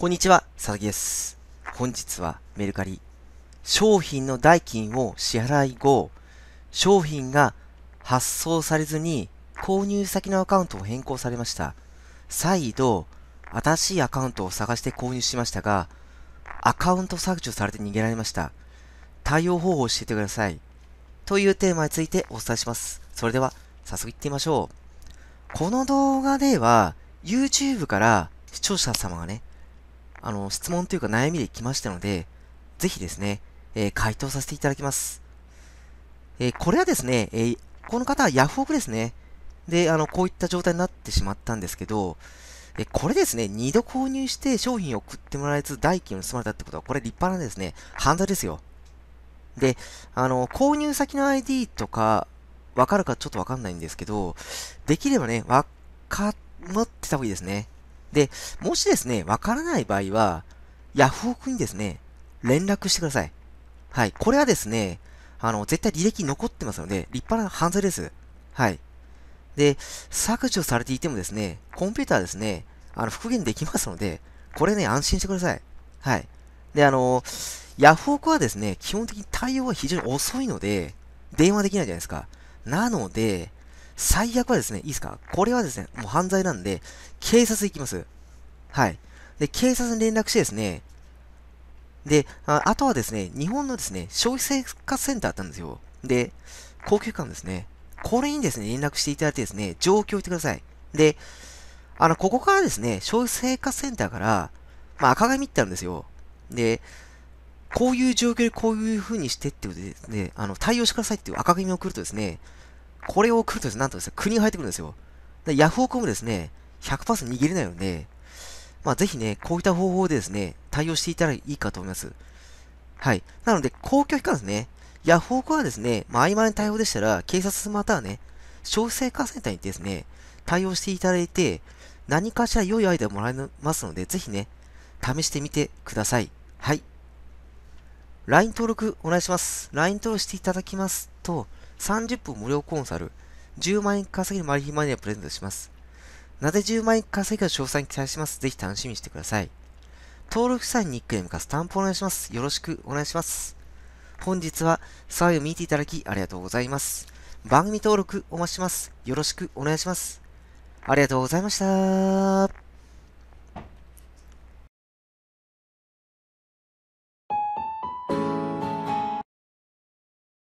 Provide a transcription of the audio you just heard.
こんにちは、佐々木です。本日はメルカリ。商品の代金を支払い後、商品が発送されずに購入先のアカウントを変更されました。再度、新しいアカウントを探して購入しましたが、アカウント削除されて逃げられました。対応方法を教えてください。というテーマについてお伝えします。それでは、早速行ってみましょう。この動画では、YouTube から視聴者様がね、あの、質問というか悩みで来ましたので、ぜひですね、えー、回答させていただきます。えー、これはですね、えー、この方はヤフオクですね。で、あの、こういった状態になってしまったんですけど、えこれですね、2度購入して商品を送ってもらえず代金を盗まれたってことは、これ立派なですね、犯罪ですよ。で、あの、購入先の ID とか、わかるかちょっとわかんないんですけど、できればね、わか、持ってた方がいいですね。で、もしですね、わからない場合は、ヤフオクにですね、連絡してください。はい。これはですね、あの、絶対履歴残ってますので、立派な犯罪です。はい。で、削除されていてもですね、コンピューターですね、あの、復元できますので、これね、安心してください。はい。で、あの、ヤフオクはですね、基本的に対応は非常に遅いので、電話できないじゃないですか。なので、最悪はですね、いいですかこれはですね、もう犯罪なんで、警察行きます。はい。で、警察に連絡してですね、で、ああとはですね、日本のですね、消費生活センターあったんですよ。で、高級感ですね。これにですね、連絡していただいてですね、状況を言ってください。で、あの、ここからですね、消費生活センターから、まあ、赤紙ってあるんですよ。で、こういう状況でこういう風にしてってことで、ね、あの、対応してくださいっていう赤紙を送るとですね、これを送るとですね、なんとですね、国が入ってくるんですよ。でヤフオクもですね、100%逃げれないので、まあぜひね、こういった方法でですね、対応していたらいいかと思います。はい。なので、公共機関ですね、ヤフオクはですね、まあ曖昧な対応でしたら、警察またはね、消費生活センターにですね、対応していただいて、何かしら良いアイデアをもらえますので、ぜひね、試してみてください。はい。LINE 登録お願いします。LINE 登録していただきますと、30分無料コンサル、10万円稼ぎのマリヒマネーをプレゼントします。なぜ10万円稼ぎの詳細に期待します。ぜひ楽しみにしてください。登録者にニックネームかスタンプお願いします。よろしくお願いします。本日は騒ぎを見ていただきありがとうございます。番組登録お待ちします。よろしくお願いします。ありがとうございました。